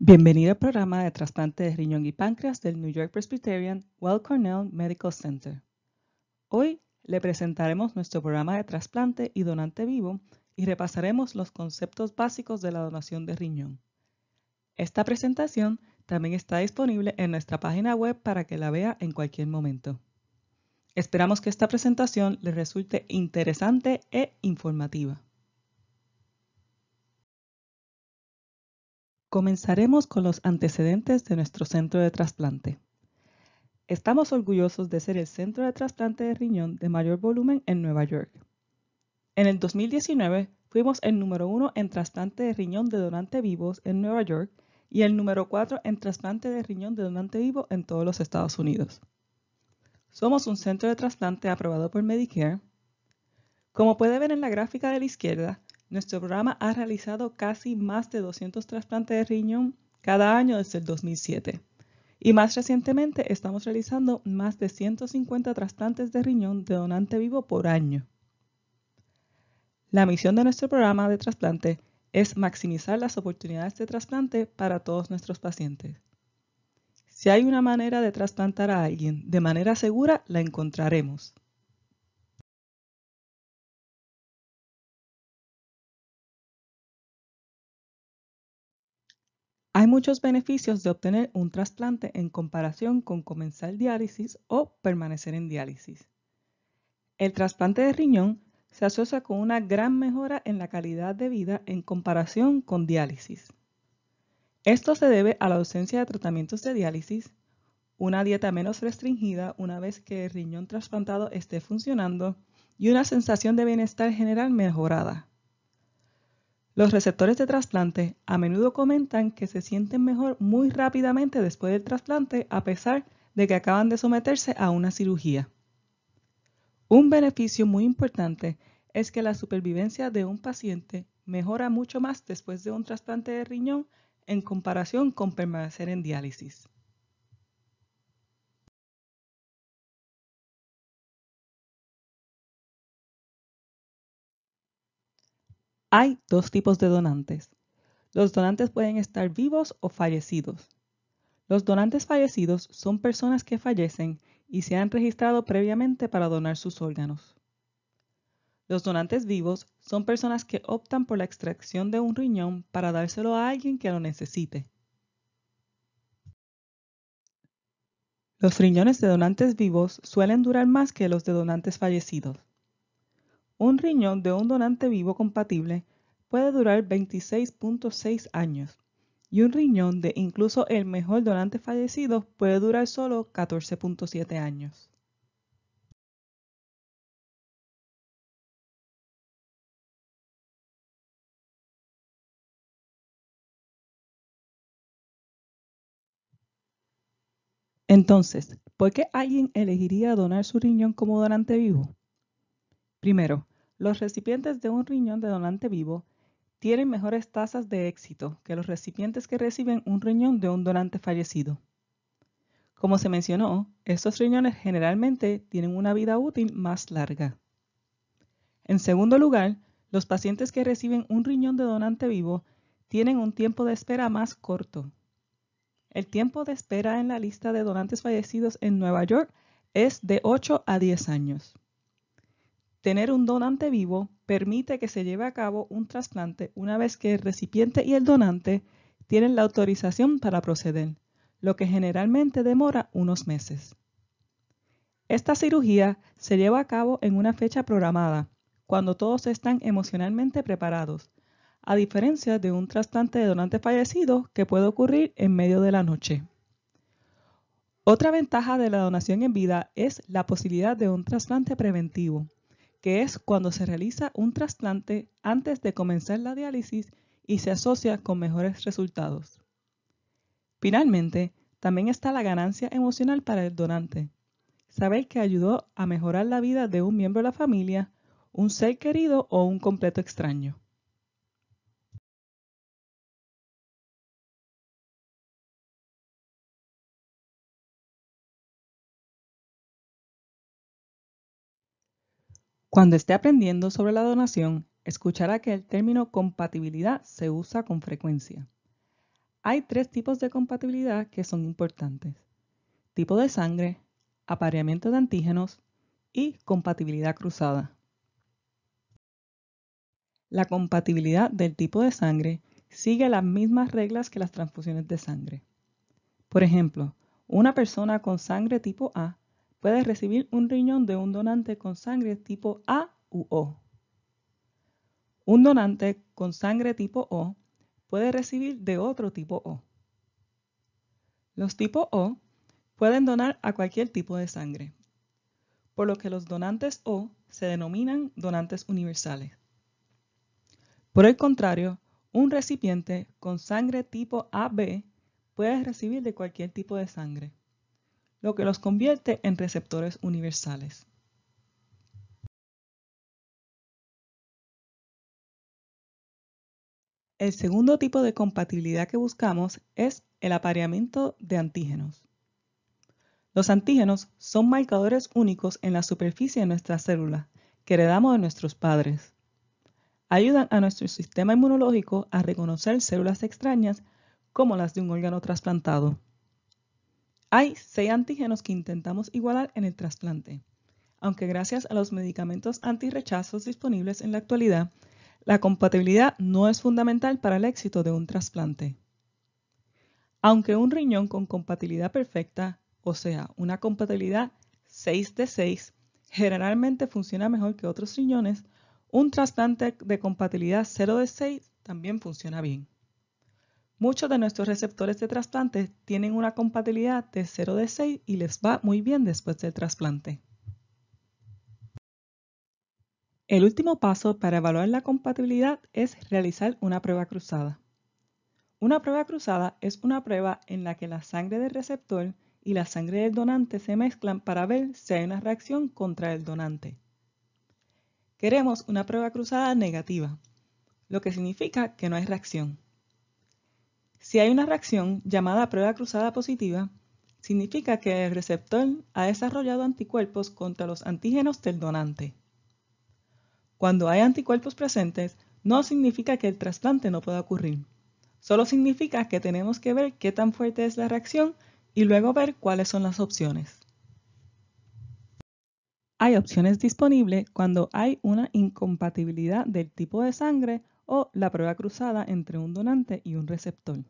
Bienvenido al programa de trasplante de riñón y páncreas del New York Presbyterian Well Cornell Medical Center. Hoy le presentaremos nuestro programa de trasplante y donante vivo y repasaremos los conceptos básicos de la donación de riñón. Esta presentación también está disponible en nuestra página web para que la vea en cualquier momento. Esperamos que esta presentación le resulte interesante e informativa. Comenzaremos con los antecedentes de nuestro centro de trasplante. Estamos orgullosos de ser el centro de trasplante de riñón de mayor volumen en Nueva York. En el 2019 fuimos el número uno en trasplante de riñón de donante vivos en Nueva York y el número cuatro en trasplante de riñón de donante vivo en todos los Estados Unidos. Somos un centro de trasplante aprobado por Medicare. Como puede ver en la gráfica de la izquierda, nuestro programa ha realizado casi más de 200 trasplantes de riñón cada año desde el 2007. Y más recientemente estamos realizando más de 150 trasplantes de riñón de donante vivo por año. La misión de nuestro programa de trasplante es maximizar las oportunidades de trasplante para todos nuestros pacientes. Si hay una manera de trasplantar a alguien de manera segura, la encontraremos. muchos beneficios de obtener un trasplante en comparación con comenzar diálisis o permanecer en diálisis. El trasplante de riñón se asocia con una gran mejora en la calidad de vida en comparación con diálisis. Esto se debe a la ausencia de tratamientos de diálisis, una dieta menos restringida una vez que el riñón trasplantado esté funcionando y una sensación de bienestar general mejorada. Los receptores de trasplante a menudo comentan que se sienten mejor muy rápidamente después del trasplante a pesar de que acaban de someterse a una cirugía. Un beneficio muy importante es que la supervivencia de un paciente mejora mucho más después de un trasplante de riñón en comparación con permanecer en diálisis. Hay dos tipos de donantes. Los donantes pueden estar vivos o fallecidos. Los donantes fallecidos son personas que fallecen y se han registrado previamente para donar sus órganos. Los donantes vivos son personas que optan por la extracción de un riñón para dárselo a alguien que lo necesite. Los riñones de donantes vivos suelen durar más que los de donantes fallecidos. Un riñón de un donante vivo compatible puede durar 26.6 años y un riñón de incluso el mejor donante fallecido puede durar solo 14.7 años. Entonces, ¿por qué alguien elegiría donar su riñón como donante vivo? Primero, los recipientes de un riñón de donante vivo tienen mejores tasas de éxito que los recipientes que reciben un riñón de un donante fallecido. Como se mencionó, estos riñones generalmente tienen una vida útil más larga. En segundo lugar, los pacientes que reciben un riñón de donante vivo tienen un tiempo de espera más corto. El tiempo de espera en la lista de donantes fallecidos en Nueva York es de 8 a 10 años. Tener un donante vivo permite que se lleve a cabo un trasplante una vez que el recipiente y el donante tienen la autorización para proceder, lo que generalmente demora unos meses. Esta cirugía se lleva a cabo en una fecha programada, cuando todos están emocionalmente preparados, a diferencia de un trasplante de donante fallecido que puede ocurrir en medio de la noche. Otra ventaja de la donación en vida es la posibilidad de un trasplante preventivo que es cuando se realiza un trasplante antes de comenzar la diálisis y se asocia con mejores resultados. Finalmente, también está la ganancia emocional para el donante. Saber que ayudó a mejorar la vida de un miembro de la familia, un ser querido o un completo extraño. Cuando esté aprendiendo sobre la donación, escuchará que el término compatibilidad se usa con frecuencia. Hay tres tipos de compatibilidad que son importantes. Tipo de sangre, apareamiento de antígenos y compatibilidad cruzada. La compatibilidad del tipo de sangre sigue las mismas reglas que las transfusiones de sangre. Por ejemplo, una persona con sangre tipo A puedes recibir un riñón de un donante con sangre tipo A u O. Un donante con sangre tipo O puede recibir de otro tipo O. Los tipo O pueden donar a cualquier tipo de sangre, por lo que los donantes O se denominan donantes universales. Por el contrario, un recipiente con sangre tipo AB puede recibir de cualquier tipo de sangre lo que los convierte en receptores universales. El segundo tipo de compatibilidad que buscamos es el apareamiento de antígenos. Los antígenos son marcadores únicos en la superficie de nuestra célula que heredamos de nuestros padres. Ayudan a nuestro sistema inmunológico a reconocer células extrañas como las de un órgano trasplantado. Hay seis antígenos que intentamos igualar en el trasplante. Aunque gracias a los medicamentos antirrechazos disponibles en la actualidad, la compatibilidad no es fundamental para el éxito de un trasplante. Aunque un riñón con compatibilidad perfecta, o sea, una compatibilidad 6 de 6, generalmente funciona mejor que otros riñones, un trasplante de compatibilidad 0 de 6 también funciona bien. Muchos de nuestros receptores de trasplante tienen una compatibilidad de 0 de 6 y les va muy bien después del trasplante. El último paso para evaluar la compatibilidad es realizar una prueba cruzada. Una prueba cruzada es una prueba en la que la sangre del receptor y la sangre del donante se mezclan para ver si hay una reacción contra el donante. Queremos una prueba cruzada negativa, lo que significa que no hay reacción. Si hay una reacción llamada prueba cruzada positiva, significa que el receptor ha desarrollado anticuerpos contra los antígenos del donante. Cuando hay anticuerpos presentes, no significa que el trasplante no pueda ocurrir. Solo significa que tenemos que ver qué tan fuerte es la reacción y luego ver cuáles son las opciones. Hay opciones disponibles cuando hay una incompatibilidad del tipo de sangre o la prueba cruzada entre un donante y un receptor.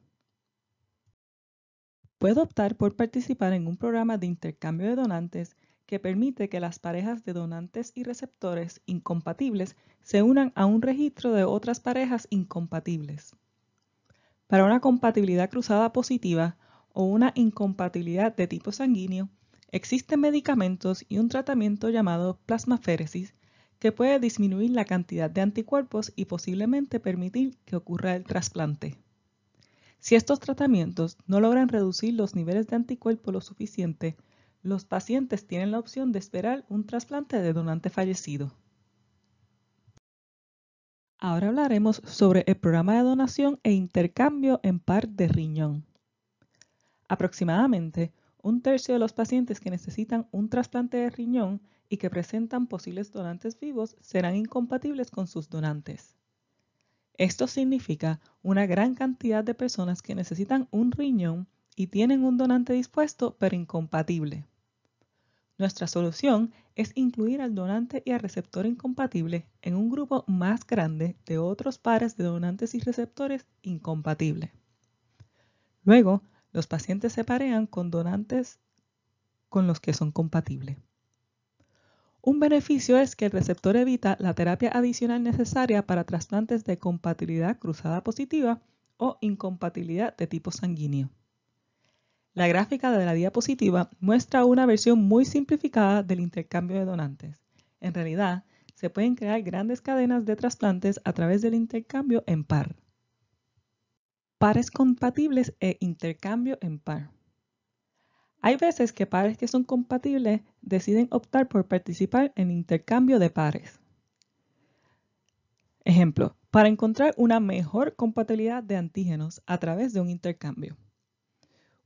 Puedo optar por participar en un programa de intercambio de donantes que permite que las parejas de donantes y receptores incompatibles se unan a un registro de otras parejas incompatibles. Para una compatibilidad cruzada positiva o una incompatibilidad de tipo sanguíneo, existen medicamentos y un tratamiento llamado plasmaféresis que puede disminuir la cantidad de anticuerpos y posiblemente permitir que ocurra el trasplante. Si estos tratamientos no logran reducir los niveles de anticuerpo lo suficiente, los pacientes tienen la opción de esperar un trasplante de donante fallecido. Ahora hablaremos sobre el programa de donación e intercambio en par de riñón. Aproximadamente un tercio de los pacientes que necesitan un trasplante de riñón y que presentan posibles donantes vivos serán incompatibles con sus donantes. Esto significa una gran cantidad de personas que necesitan un riñón y tienen un donante dispuesto pero incompatible. Nuestra solución es incluir al donante y al receptor incompatible en un grupo más grande de otros pares de donantes y receptores incompatibles. Luego, los pacientes se parean con donantes con los que son compatibles. Un beneficio es que el receptor evita la terapia adicional necesaria para trasplantes de compatibilidad cruzada positiva o incompatibilidad de tipo sanguíneo. La gráfica de la diapositiva muestra una versión muy simplificada del intercambio de donantes. En realidad, se pueden crear grandes cadenas de trasplantes a través del intercambio en par. Pares compatibles e intercambio en par. Hay veces que pares que son compatibles deciden optar por participar en intercambio de pares. Ejemplo, para encontrar una mejor compatibilidad de antígenos a través de un intercambio.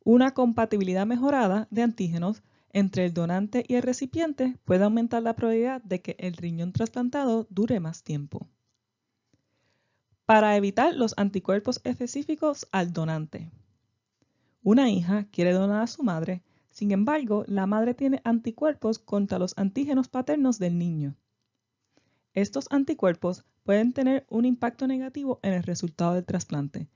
Una compatibilidad mejorada de antígenos entre el donante y el recipiente puede aumentar la probabilidad de que el riñón trasplantado dure más tiempo. Para evitar los anticuerpos específicos al donante. Una hija quiere donar a su madre sin embargo, la madre tiene anticuerpos contra los antígenos paternos del niño. Estos anticuerpos pueden tener un impacto negativo en el resultado del trasplante,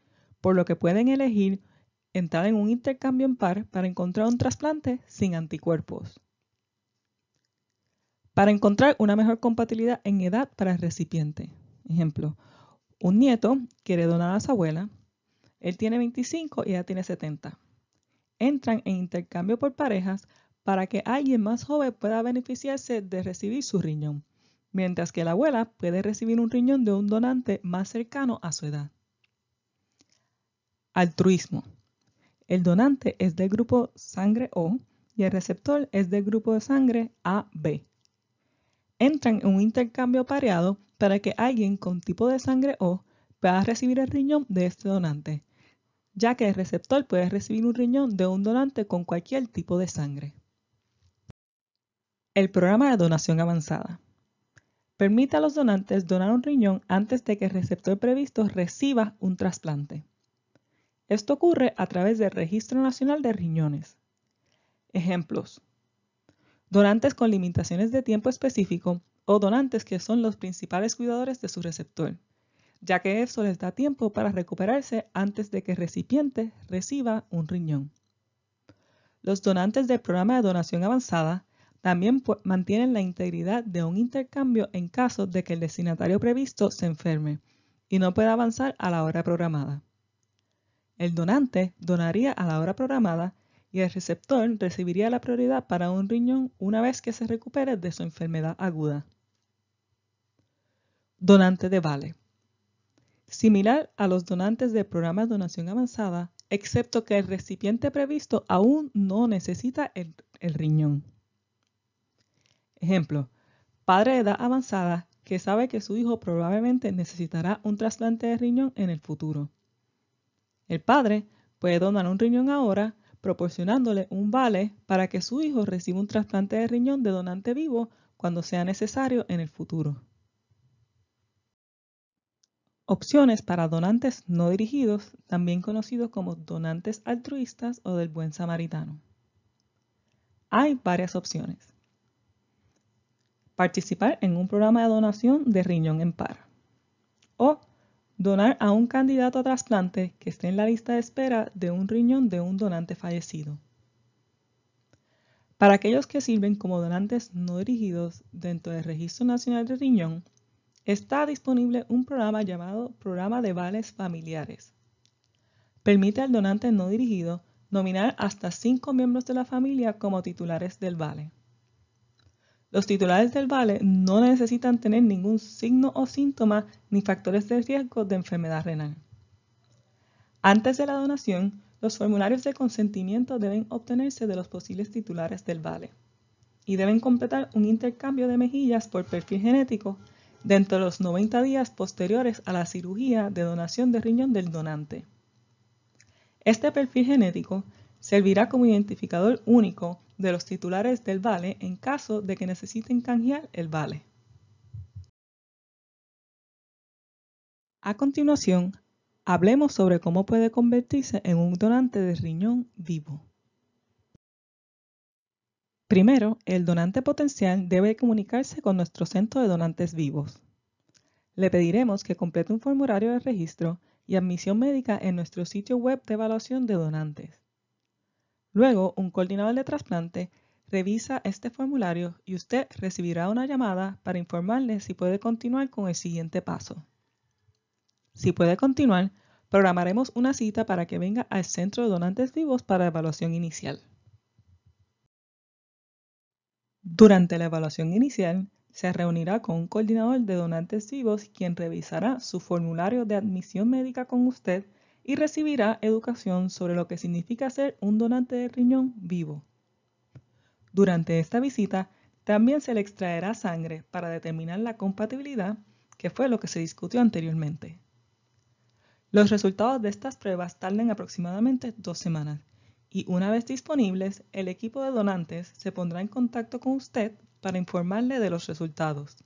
por lo que pueden elegir entrar en un intercambio en par para encontrar un trasplante sin anticuerpos. Para encontrar una mejor compatibilidad en edad para el recipiente. Ejemplo, un nieto quiere donar a su abuela, él tiene 25 y ella tiene 70 entran en intercambio por parejas para que alguien más joven pueda beneficiarse de recibir su riñón, mientras que la abuela puede recibir un riñón de un donante más cercano a su edad. Altruismo. El donante es del grupo sangre O y el receptor es del grupo de sangre AB. Entran en un intercambio pareado para que alguien con tipo de sangre O pueda recibir el riñón de este donante, ya que el receptor puede recibir un riñón de un donante con cualquier tipo de sangre. El programa de donación avanzada. Permite a los donantes donar un riñón antes de que el receptor previsto reciba un trasplante. Esto ocurre a través del Registro Nacional de Riñones. Ejemplos. Donantes con limitaciones de tiempo específico o donantes que son los principales cuidadores de su receptor ya que eso les da tiempo para recuperarse antes de que el recipiente reciba un riñón. Los donantes del programa de donación avanzada también mantienen la integridad de un intercambio en caso de que el destinatario previsto se enferme y no pueda avanzar a la hora programada. El donante donaría a la hora programada y el receptor recibiría la prioridad para un riñón una vez que se recupere de su enfermedad aguda. Donante de vale similar a los donantes del programa Donación Avanzada, excepto que el recipiente previsto aún no necesita el, el riñón. Ejemplo, padre de edad avanzada que sabe que su hijo probablemente necesitará un trasplante de riñón en el futuro. El padre puede donar un riñón ahora proporcionándole un vale para que su hijo reciba un trasplante de riñón de donante vivo cuando sea necesario en el futuro. Opciones para donantes no dirigidos, también conocidos como donantes altruistas o del buen samaritano. Hay varias opciones. Participar en un programa de donación de riñón en par. O donar a un candidato a trasplante que esté en la lista de espera de un riñón de un donante fallecido. Para aquellos que sirven como donantes no dirigidos dentro del Registro Nacional de Riñón, está disponible un programa llamado Programa de Vales Familiares. Permite al donante no dirigido nominar hasta cinco miembros de la familia como titulares del vale. Los titulares del vale no necesitan tener ningún signo o síntoma ni factores de riesgo de enfermedad renal. Antes de la donación, los formularios de consentimiento deben obtenerse de los posibles titulares del vale y deben completar un intercambio de mejillas por perfil genético dentro de los 90 días posteriores a la cirugía de donación de riñón del donante. Este perfil genético servirá como identificador único de los titulares del vale en caso de que necesiten canjear el vale. A continuación, hablemos sobre cómo puede convertirse en un donante de riñón vivo. Primero, el donante potencial debe comunicarse con nuestro centro de donantes vivos. Le pediremos que complete un formulario de registro y admisión médica en nuestro sitio web de evaluación de donantes. Luego, un coordinador de trasplante revisa este formulario y usted recibirá una llamada para informarle si puede continuar con el siguiente paso. Si puede continuar, programaremos una cita para que venga al Centro de Donantes Vivos para evaluación inicial. Durante la evaluación inicial, se reunirá con un coordinador de donantes vivos quien revisará su formulario de admisión médica con usted y recibirá educación sobre lo que significa ser un donante de riñón vivo. Durante esta visita, también se le extraerá sangre para determinar la compatibilidad, que fue lo que se discutió anteriormente. Los resultados de estas pruebas tardan aproximadamente dos semanas y una vez disponibles, el equipo de donantes se pondrá en contacto con usted para informarle de los resultados.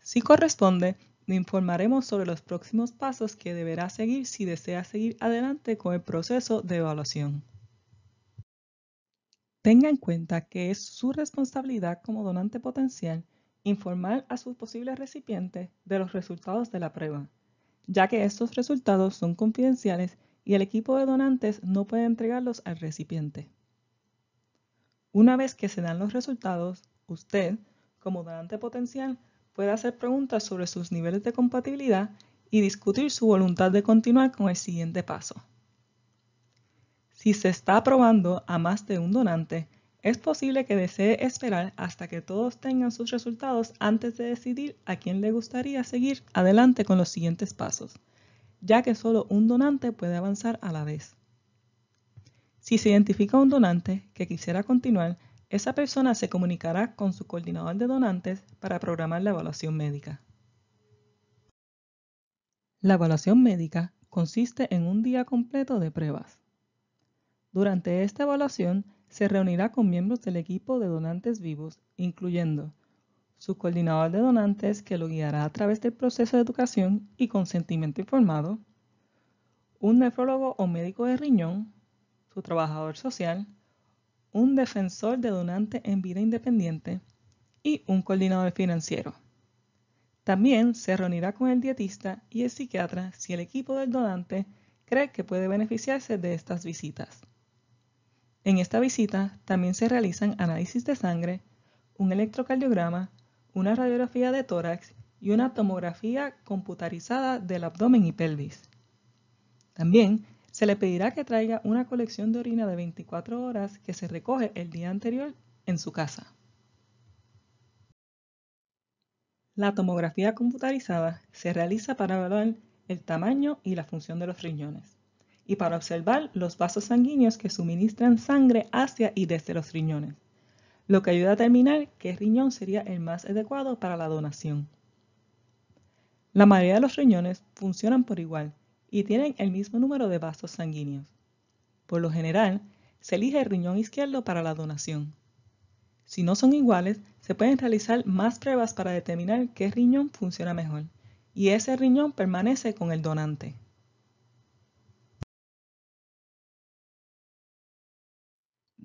Si corresponde, le informaremos sobre los próximos pasos que deberá seguir si desea seguir adelante con el proceso de evaluación. Tenga en cuenta que es su responsabilidad como donante potencial informar a sus posibles recipientes de los resultados de la prueba, ya que estos resultados son confidenciales y el equipo de donantes no puede entregarlos al recipiente. Una vez que se dan los resultados, usted, como donante potencial, puede hacer preguntas sobre sus niveles de compatibilidad y discutir su voluntad de continuar con el siguiente paso. Si se está aprobando a más de un donante, es posible que desee esperar hasta que todos tengan sus resultados antes de decidir a quién le gustaría seguir adelante con los siguientes pasos ya que solo un donante puede avanzar a la vez. Si se identifica un donante que quisiera continuar, esa persona se comunicará con su coordinador de donantes para programar la evaluación médica. La evaluación médica consiste en un día completo de pruebas. Durante esta evaluación se reunirá con miembros del equipo de donantes vivos, incluyendo su coordinador de donantes que lo guiará a través del proceso de educación y consentimiento informado, un nefrólogo o médico de riñón, su trabajador social, un defensor de donante en vida independiente y un coordinador financiero. También se reunirá con el dietista y el psiquiatra si el equipo del donante cree que puede beneficiarse de estas visitas. En esta visita también se realizan análisis de sangre, un electrocardiograma, una radiografía de tórax y una tomografía computarizada del abdomen y pelvis. También se le pedirá que traiga una colección de orina de 24 horas que se recoge el día anterior en su casa. La tomografía computarizada se realiza para evaluar el tamaño y la función de los riñones y para observar los vasos sanguíneos que suministran sangre hacia y desde los riñones lo que ayuda a determinar qué riñón sería el más adecuado para la donación. La mayoría de los riñones funcionan por igual y tienen el mismo número de vasos sanguíneos. Por lo general, se elige el riñón izquierdo para la donación. Si no son iguales, se pueden realizar más pruebas para determinar qué riñón funciona mejor, y ese riñón permanece con el donante.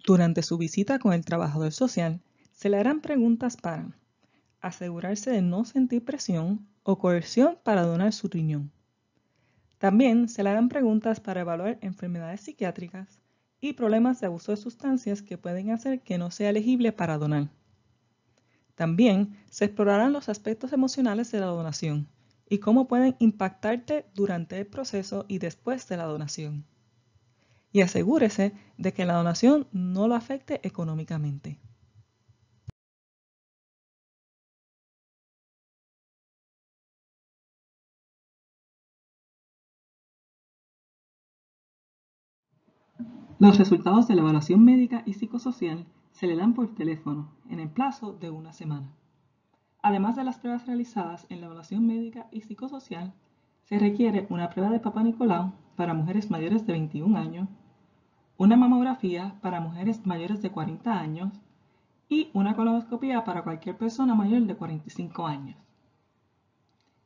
Durante su visita con el trabajador social, se le harán preguntas para asegurarse de no sentir presión o coerción para donar su riñón. También se le harán preguntas para evaluar enfermedades psiquiátricas y problemas de abuso de sustancias que pueden hacer que no sea elegible para donar. También se explorarán los aspectos emocionales de la donación y cómo pueden impactarte durante el proceso y después de la donación y asegúrese de que la donación no lo afecte económicamente. Los resultados de la evaluación médica y psicosocial se le dan por teléfono en el plazo de una semana. Además de las pruebas realizadas en la evaluación médica y psicosocial, se requiere una prueba de Papa Nicolau para mujeres mayores de 21 años una mamografía para mujeres mayores de 40 años y una colonoscopia para cualquier persona mayor de 45 años.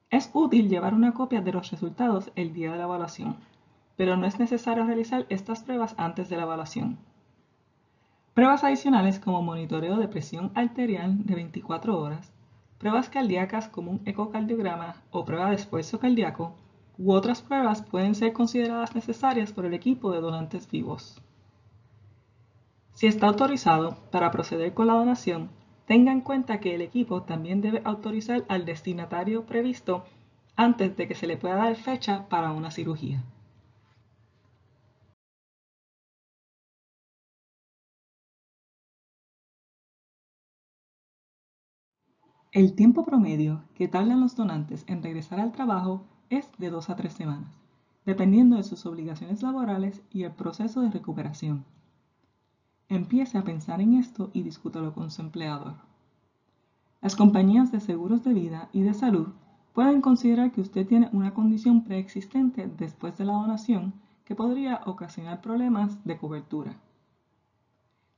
Es útil llevar una copia de los resultados el día de la evaluación, pero no es necesario realizar estas pruebas antes de la evaluación. Pruebas adicionales como monitoreo de presión arterial de 24 horas, pruebas cardíacas como un ecocardiograma o prueba de esfuerzo cardíaco u otras pruebas pueden ser consideradas necesarias por el equipo de donantes vivos. Si está autorizado para proceder con la donación, tenga en cuenta que el equipo también debe autorizar al destinatario previsto antes de que se le pueda dar fecha para una cirugía. El tiempo promedio que tardan los donantes en regresar al trabajo es de dos a tres semanas, dependiendo de sus obligaciones laborales y el proceso de recuperación. Empiece a pensar en esto y discútalo con su empleador. Las compañías de seguros de vida y de salud pueden considerar que usted tiene una condición preexistente después de la donación que podría ocasionar problemas de cobertura.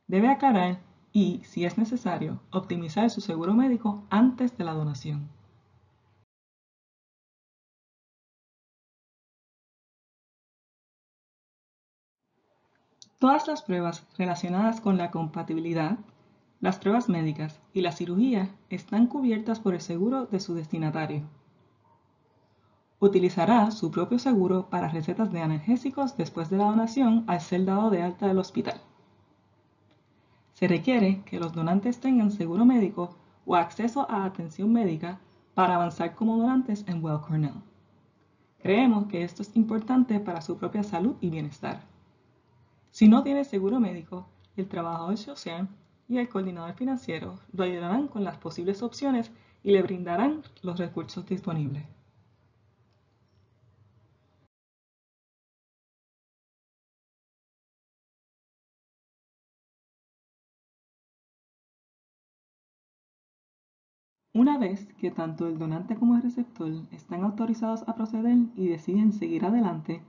Debe aclarar y, si es necesario, optimizar su seguro médico antes de la donación. Todas las pruebas relacionadas con la compatibilidad, las pruebas médicas y la cirugía están cubiertas por el seguro de su destinatario. Utilizará su propio seguro para recetas de analgésicos después de la donación al ser dado de alta del hospital. Se requiere que los donantes tengan seguro médico o acceso a atención médica para avanzar como donantes en Well Cornell. Creemos que esto es importante para su propia salud y bienestar. Si no tiene seguro médico, el trabajador social y el coordinador financiero lo ayudarán con las posibles opciones y le brindarán los recursos disponibles. Una vez que tanto el donante como el receptor están autorizados a proceder y deciden seguir adelante,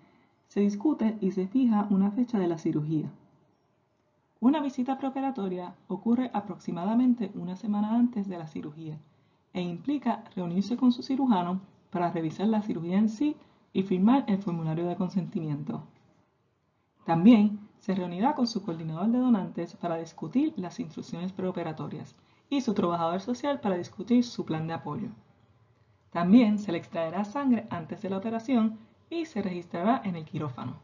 se discute y se fija una fecha de la cirugía. Una visita preoperatoria ocurre aproximadamente una semana antes de la cirugía e implica reunirse con su cirujano para revisar la cirugía en sí y firmar el formulario de consentimiento. También se reunirá con su coordinador de donantes para discutir las instrucciones preoperatorias y su trabajador social para discutir su plan de apoyo. También se le extraerá sangre antes de la operación y se registrará en el quirófano.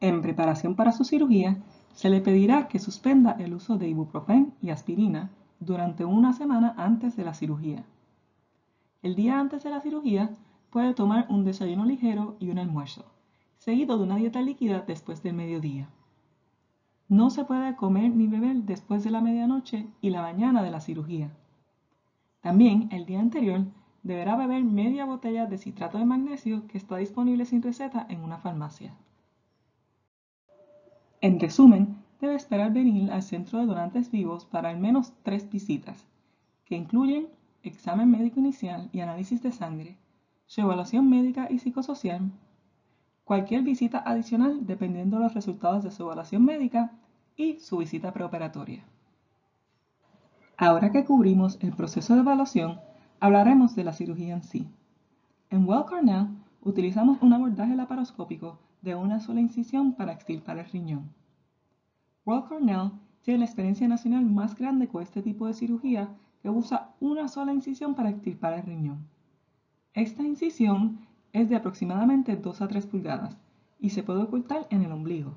En preparación para su cirugía, se le pedirá que suspenda el uso de ibuprofen y aspirina durante una semana antes de la cirugía. El día antes de la cirugía puede tomar un desayuno ligero y un almuerzo, seguido de una dieta líquida después del mediodía. No se puede comer ni beber después de la medianoche y la mañana de la cirugía. También el día anterior deberá beber media botella de citrato de magnesio que está disponible sin receta en una farmacia. En resumen, debe esperar venir al centro de donantes vivos para al menos tres visitas, que incluyen examen médico inicial y análisis de sangre, su evaluación médica y psicosocial, cualquier visita adicional dependiendo de los resultados de su evaluación médica y su visita preoperatoria. Ahora que cubrimos el proceso de evaluación, hablaremos de la cirugía en sí. En Well Cornell utilizamos un abordaje laparoscópico de una sola incisión para extirpar el riñón. Well Cornell tiene la experiencia nacional más grande con este tipo de cirugía que usa una sola incisión para extirpar el riñón. Esta incisión es de aproximadamente 2 a 3 pulgadas y se puede ocultar en el ombligo.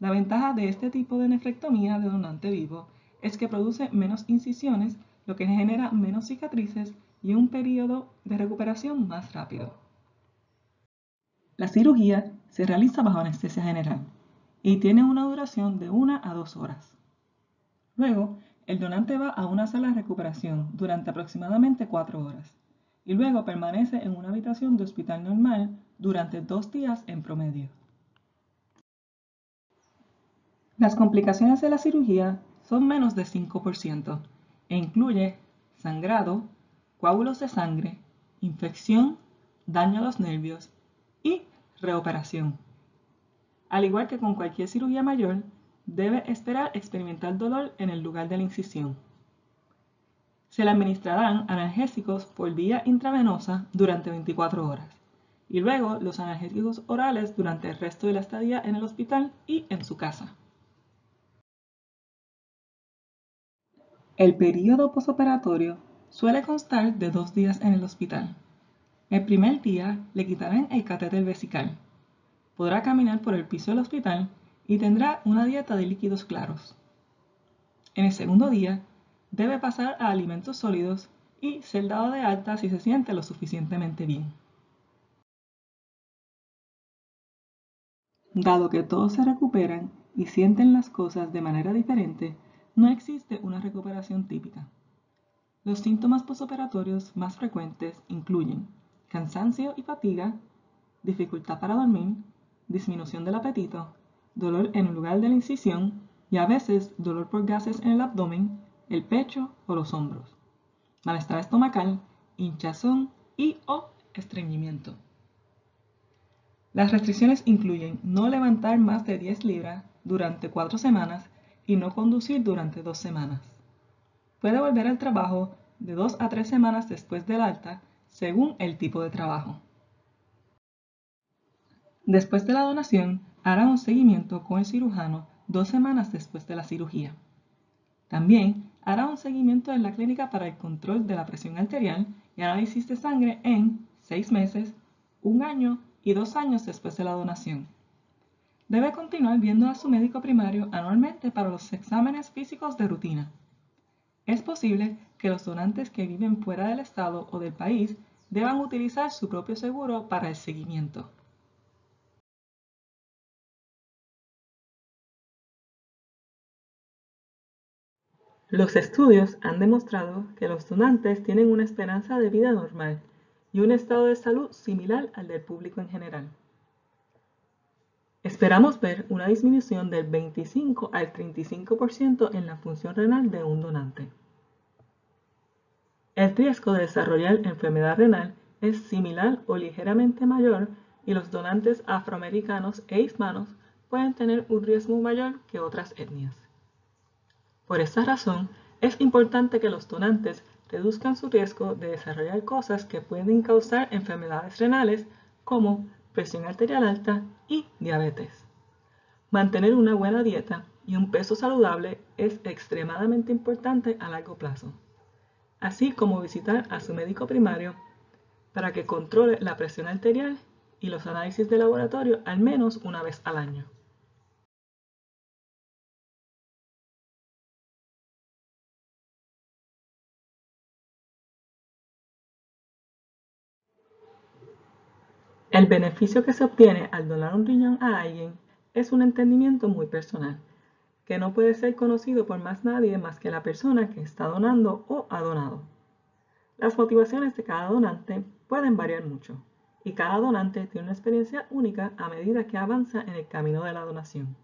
La ventaja de este tipo de nefrectomía de donante vivo es que produce menos incisiones, lo que genera menos cicatrices y un periodo de recuperación más rápido. La cirugía se realiza bajo anestesia general y tiene una duración de 1 a 2 horas. Luego, el donante va a una sala de recuperación durante aproximadamente 4 horas y luego permanece en una habitación de hospital normal durante dos días en promedio. Las complicaciones de la cirugía son menos de 5% e incluye sangrado, coágulos de sangre, infección, daño a los nervios y reoperación. Al igual que con cualquier cirugía mayor, debe esperar experimentar dolor en el lugar de la incisión. Se le administrarán analgésicos por vía intravenosa durante 24 horas y luego los analgésicos orales durante el resto de la estadía en el hospital y en su casa. El periodo posoperatorio suele constar de dos días en el hospital. El primer día le quitarán el catéter vesical. Podrá caminar por el piso del hospital y tendrá una dieta de líquidos claros. En el segundo día, debe pasar a alimentos sólidos y ser dado de alta si se siente lo suficientemente bien. Dado que todos se recuperan y sienten las cosas de manera diferente, no existe una recuperación típica. Los síntomas posoperatorios más frecuentes incluyen cansancio y fatiga, dificultad para dormir, disminución del apetito, dolor en el lugar de la incisión y a veces dolor por gases en el abdomen, el pecho o los hombros, malestar estomacal, hinchazón y o estreñimiento. Las restricciones incluyen no levantar más de 10 libras durante 4 semanas y no conducir durante dos semanas. Puede volver al trabajo de dos a tres semanas después del alta, según el tipo de trabajo. Después de la donación, hará un seguimiento con el cirujano dos semanas después de la cirugía. También hará un seguimiento en la clínica para el control de la presión arterial y análisis de sangre en seis meses, un año y dos años después de la donación debe continuar viendo a su médico primario anualmente para los exámenes físicos de rutina. Es posible que los donantes que viven fuera del estado o del país deban utilizar su propio seguro para el seguimiento. Los estudios han demostrado que los donantes tienen una esperanza de vida normal y un estado de salud similar al del público en general. Esperamos ver una disminución del 25 al 35% en la función renal de un donante. El riesgo de desarrollar enfermedad renal es similar o ligeramente mayor y los donantes afroamericanos e hispanos pueden tener un riesgo mayor que otras etnias. Por esta razón, es importante que los donantes reduzcan su riesgo de desarrollar cosas que pueden causar enfermedades renales como presión arterial alta y diabetes. Mantener una buena dieta y un peso saludable es extremadamente importante a largo plazo, así como visitar a su médico primario para que controle la presión arterial y los análisis de laboratorio al menos una vez al año. El beneficio que se obtiene al donar un riñón a alguien es un entendimiento muy personal, que no puede ser conocido por más nadie más que la persona que está donando o ha donado. Las motivaciones de cada donante pueden variar mucho, y cada donante tiene una experiencia única a medida que avanza en el camino de la donación.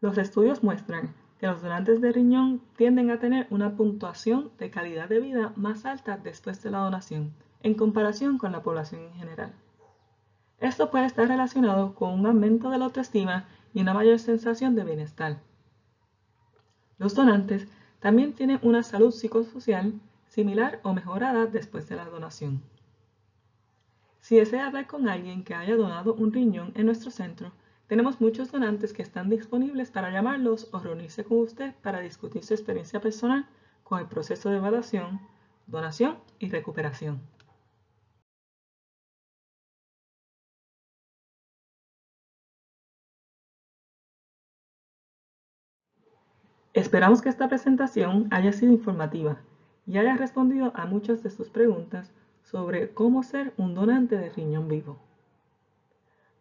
Los estudios muestran que los donantes de riñón tienden a tener una puntuación de calidad de vida más alta después de la donación, en comparación con la población en general. Esto puede estar relacionado con un aumento de la autoestima y una mayor sensación de bienestar. Los donantes también tienen una salud psicosocial similar o mejorada después de la donación. Si desea hablar con alguien que haya donado un riñón en nuestro centro, tenemos muchos donantes que están disponibles para llamarlos o reunirse con usted para discutir su experiencia personal con el proceso de evaluación, donación y recuperación. Esperamos que esta presentación haya sido informativa y haya respondido a muchas de sus preguntas sobre cómo ser un donante de riñón vivo.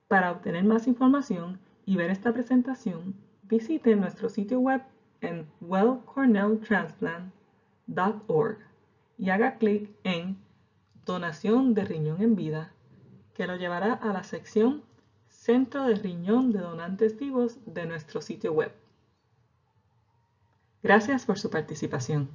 Para obtener más información y ver esta presentación, visite nuestro sitio web en wellcornelltransplant.org y haga clic en Donación de riñón en vida, que lo llevará a la sección Centro de riñón de donantes vivos de nuestro sitio web. Gracias por su participación.